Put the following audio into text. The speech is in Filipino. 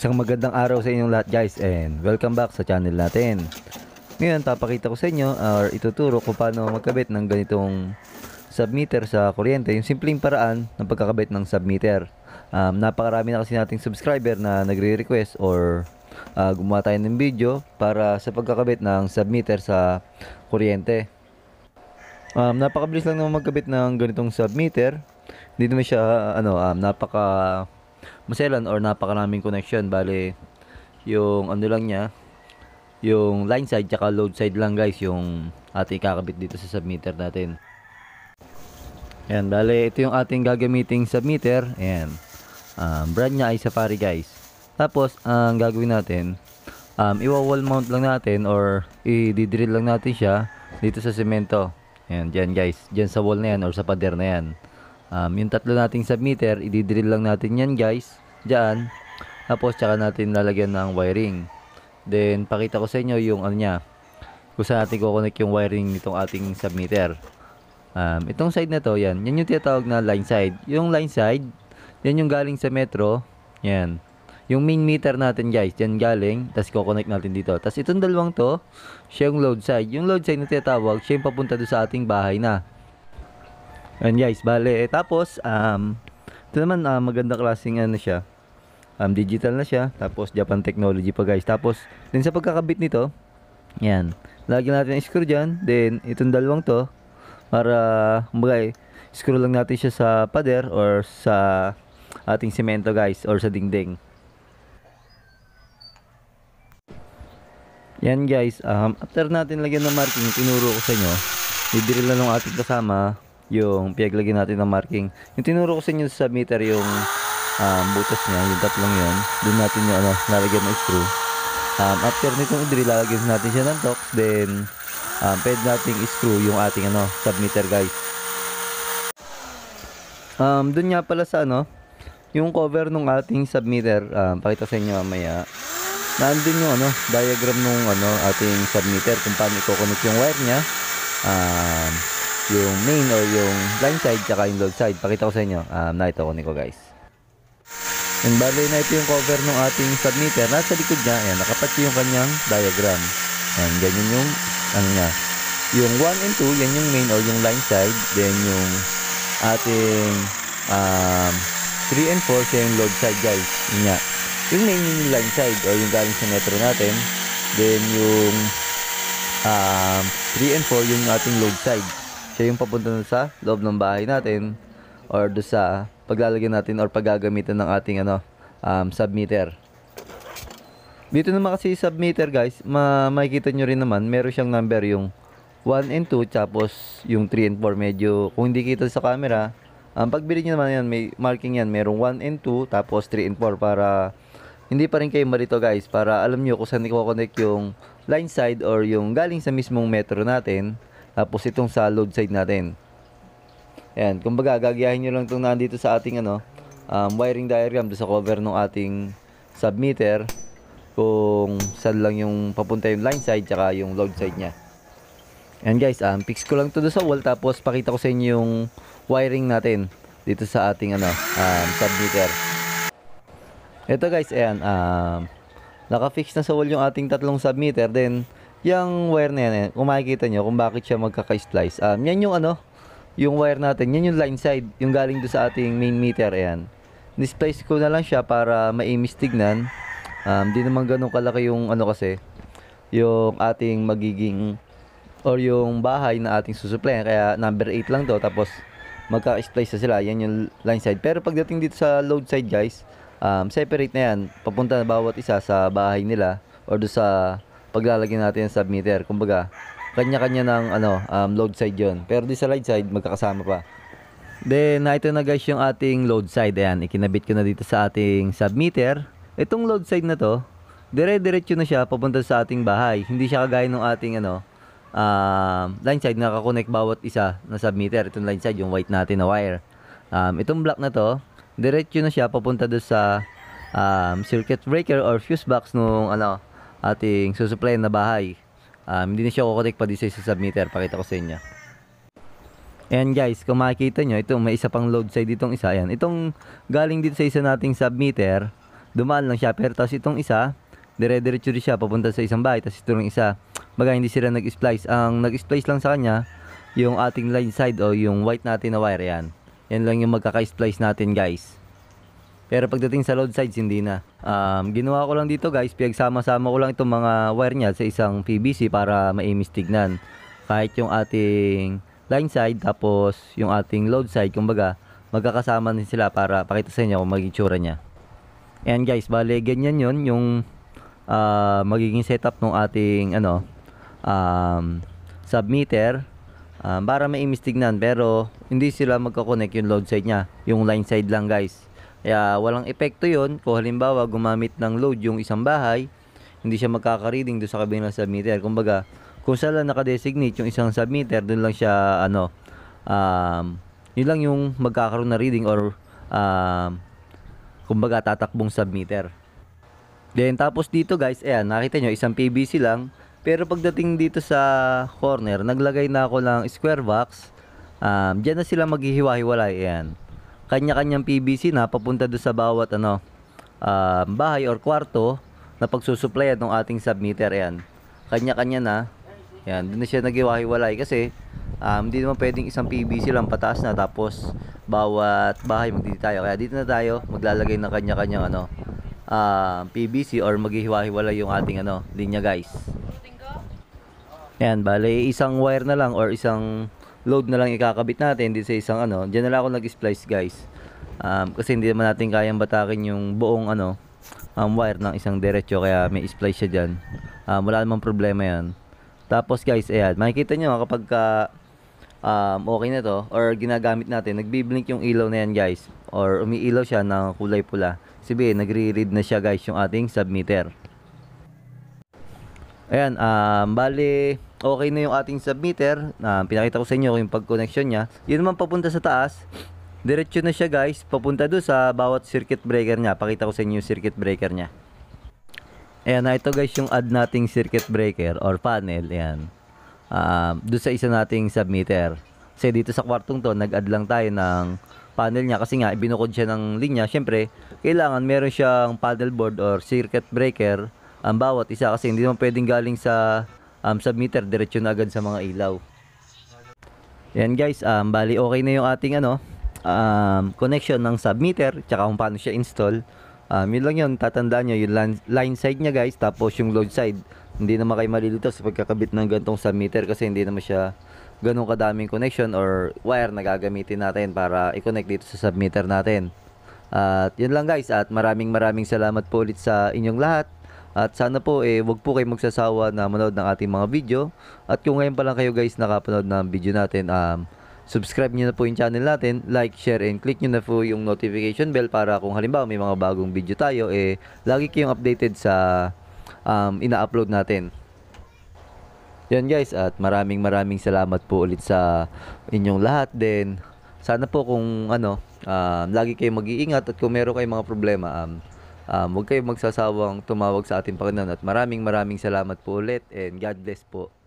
Isang magandang araw sa inyong lahat guys and welcome back sa channel natin. Ngayon, papakita ko sa inyo or ituturo ko paano magkabit ng ganitong submeter sa kuryente. Yung simpleng paraan ng pagkakabit ng submeter. Um, napakarami na kasi nating subscriber na nagre-request or uh, gumawa tayo ng video para sa pagkakabit ng submeter sa kuryente. Um, napakabilis lang naman magkabit ng ganitong submeter. Hindi naman siya ah, ano, um, napaka maselan or napakaraming connection. Bale, yung ano lang niya, yung line side tsaka load side lang guys yung ating kakabit dito sa submeter natin. Ayan, bale, ito yung ating gagamiting submeter. Ayan. Um, brand niya ay Safari guys. Tapos, ang gagawin natin, um, iwa-wall mount lang natin or i-drill lang natin siya dito sa semento. Ayan, dyan guys. Dyan sa wall na yan or sa pader na yan. Um, yung tatlo nating submeter, i lang natin yan guys. Diyan. Tapos tsaka natin lalagyan ng wiring. Then pakita ko sa inyo yung ano niya. Kung saan natin kukonek yung wiring nitong ating submeter. Um, itong side na to, yan. Yan yung tinatawag na line side. Yung line side, yan yung galing sa metro. Yan. Yung main meter natin guys, yan galing. Tapos kukonek natin dito. Tapos itong dalawang to, siya yung load side. Yung load side na tinatawag, siya yung papunta doon sa ating bahay na. And guys, bale, eh, tapos, um, ito naman, uh, ah, maganda klaseng ano siya. Um, digital na siya. Tapos, Japan technology pa guys. Tapos, din sa pagkakabit nito, yan. Lagyan natin ang screw dyan. Then, itong dalawang to, para, kumbaga, eh, screw lang natin siya sa pader or sa ating semento guys or sa dingding. Yan guys, um, after natin lagyan ng marking, tinuro ko sa inyo, didrill lang ng ating kasama yung piaglagyan natin ng marking. Yung tinuro ko sa inyo sa meter yung um, butas niya, yung tatlong yun, doon natin yung ano, lalagyan ng screw. Um, after nito i-drill, lalagyan natin siya ng tox, then um, pwede natin i-screw yung ating ano, submeter guys. Um, doon nga pala sa ano, yung cover ng ating submeter, um, pakita sa inyo mamaya. Nandun yung ano, diagram nung ano, ating submeter kung paano i-connect yung wire niya. Um, yung main or yung blind side tsaka yung load side. Pakita ko sa inyo. Um, nakita ko nito guys. And bali na ito yung cover ng ating submitter. Nasa likod niya, ayan, nakapatch yung kanyang diagram. Ayan, ganyan yung, ano niya. Yung 1 and 2, yan yung main or yung line side. Then yung ating um, 3 and 4, siya yung load side guys. Yan niya. Yung main yung line side or yung galing sa metro natin. Then yung um, 3 and 4 yung ating load side siya yung papunta sa loob ng bahay natin or do sa paglalagyan natin or paggagamitan ng ating ano um, submeter. Dito naman kasi submeter guys, ma makikita nyo rin naman, meron siyang number yung 1 and 2 tapos yung 3 and 4 medyo kung hindi kita sa camera, um, pagbili nyo naman yan, may marking yan, merong 1 and 2 tapos 3 and 4 para hindi pa rin kayo marito guys para alam nyo kung saan i-connect yung line side or yung galing sa mismong metro natin tapos itong sa load side natin. Ayan, kumbaga gagayahin nyo lang itong nandito sa ating ano, um, wiring diagram sa cover ng ating submeter kung saan lang yung papunta yung line side tsaka yung load side niya. Ayan guys, um, fix ko lang to sa wall tapos pakita ko sa inyo yung wiring natin dito sa ating ano, um, submeter. Ito guys, ayan, um, naka-fix na sa wall yung ating tatlong submeter. Then, yung wire na yan, eh, kung makikita nyo kung bakit siya magkaka splice um, yan yung ano, yung wire natin, yan yung line side, yung galing do sa ating main meter, ayan. Displace ko na lang siya para maimis tignan. Um, di naman ganun kalaki yung ano kasi, yung ating magiging or yung bahay na ating susuplayan. Kaya number 8 lang to, tapos magka-splice na sila. Yan yung line side. Pero pagdating dito sa load side guys, um, separate na yan. Papunta na bawat isa sa bahay nila or do sa paglalagay natin ng submeter. Kumbaga, kanya-kanya ng ano, um, load side yon. Pero di sa light side, magkakasama pa. Then, ito na guys yung ating load side. Ayan, ikinabit ko na dito sa ating submeter. Itong load side na to, dire-diretso na siya papunta sa ating bahay. Hindi siya kagaya ng ating ano, uh, line side na nakakonect bawat isa na submeter. Itong line side, yung white natin na wire. Um, itong black na to, diretso na siya papunta doon sa um, circuit breaker or fuse box nung ano, ating susuplay na bahay. Um, hindi na siya kukutik pa dito sa submeter. Pakita ko sa inyo. And guys, kung makikita nyo, ito may isa pang load side ditong isa. Ayan, itong galing dito sa isa nating submeter, dumaan lang siya. Pero tapos itong isa, dire-diretso siya papunta sa isang bahay. Tapos ito isa, baga hindi sila nag-splice. Ang nag-splice lang sa kanya, yung ating line side o yung white natin na wire. Ayan, yan lang yung magkaka-splice natin guys. Pero pagdating sa load sides, hindi na. Um, ginawa ko lang dito guys, pinagsama-sama ko lang itong mga wire niya sa isang PVC para maimis tignan. Kahit yung ating line side, tapos yung ating load side, kumbaga, magkakasama din sila para pakita sa inyo kung magitsura niya. And guys, bale, ganyan yon yung uh, magiging setup ng ating ano, um, submeter um, para maimis tignan pero hindi sila magkoconnect yung load side niya yung line side lang guys kaya walang epekto yon kung halimbawa gumamit ng load yung isang bahay, hindi siya magkaka-reading doon sa ng submeter. Kumbaga, kung saan lang nakadesignate yung isang submeter, doon lang siya, ano, um, yun lang yung magkakaroon na reading or um, kumbaga tatakbong submeter. Then tapos dito guys, ayan, nakita nyo, isang PVC lang. Pero pagdating dito sa corner, naglagay na ako ng square box. Um, Diyan na sila maghihiwa-hiwalay, ayan kanya-kanyang PVC na papunta doon sa bawat ano, uh, bahay or kwarto na pagsusuplayan ng ating submeter Ayan. Kanya-kanya na. Ayan. Doon na siya nagiwahiwalay kasi um, hindi naman pwedeng isang PVC lang pataas na tapos bawat bahay magdito tayo. Kaya dito na tayo maglalagay ng kanya-kanyang ano, uh, ah, PVC or maghihiwa-hiwalay yung ating ano, linya guys. Ayan, bale isang wire na lang or isang load na lang ikakabit natin din sa isang ano. Diyan na lang ako nag-splice guys. Um, kasi hindi naman natin kayang batakin yung buong ano um, wire ng isang diretsyo kaya may splice siya diyan. Um, wala namang problema 'yan. Tapos guys, ayan, makikita nyo kapag ka, um, okay na to or ginagamit natin, nagbiblink yung ilaw na yan guys or umiilaw siya ng kulay pula. Sabihin, nagre-read na siya guys yung ating submeter. Ayan, um, bali okay na yung ating submitter. Uh, pinakita ko sa inyo yung pag-connection niya. Yun naman papunta sa taas. Diretso na siya guys. Papunta doon sa bawat circuit breaker niya. Pakita ko sa inyo yung circuit breaker niya. Ayan na ito guys yung add nating circuit breaker or panel. Ayan. Uh, ah, doon sa isa nating submitter. Kasi dito sa kwartong to, nag-add lang tayo ng panel niya. Kasi nga, ibinukod siya ng linya. syempre kailangan meron siyang panel board or circuit breaker ang bawat isa. Kasi hindi naman pwedeng galing sa um, submitter diretso na agad sa mga ilaw yan guys um, bali okay na yung ating ano um, connection ng submitter tsaka kung paano siya install um, yun lang yun tatandaan nyo yung line, line side nya guys tapos yung load side hindi naman kayo malilito sa pagkakabit ng gantong submitter kasi hindi naman siya ganun kadaming connection or wire na gagamitin natin para i-connect dito sa submitter natin. At yun lang guys at maraming maraming salamat po ulit sa inyong lahat. At sana po eh wag po kayong magsasawa na manood ng ating mga video. At kung ngayon pa lang kayo guys nakapanood ng video natin, um, subscribe niyo na po yung channel natin, like, share, and click niyo na po yung notification bell para kung halimbawa may mga bagong video tayo, eh, lagi kayong updated sa um, ina-upload natin. Yan guys, at maraming maraming salamat po ulit sa inyong lahat din. Sana po kung ano, um, lagi kayong mag-iingat at kung meron kayong mga problema, um, Um, huwag kayong magsasawang tumawag sa ating Panginoon at maraming maraming salamat po ulit and God bless po.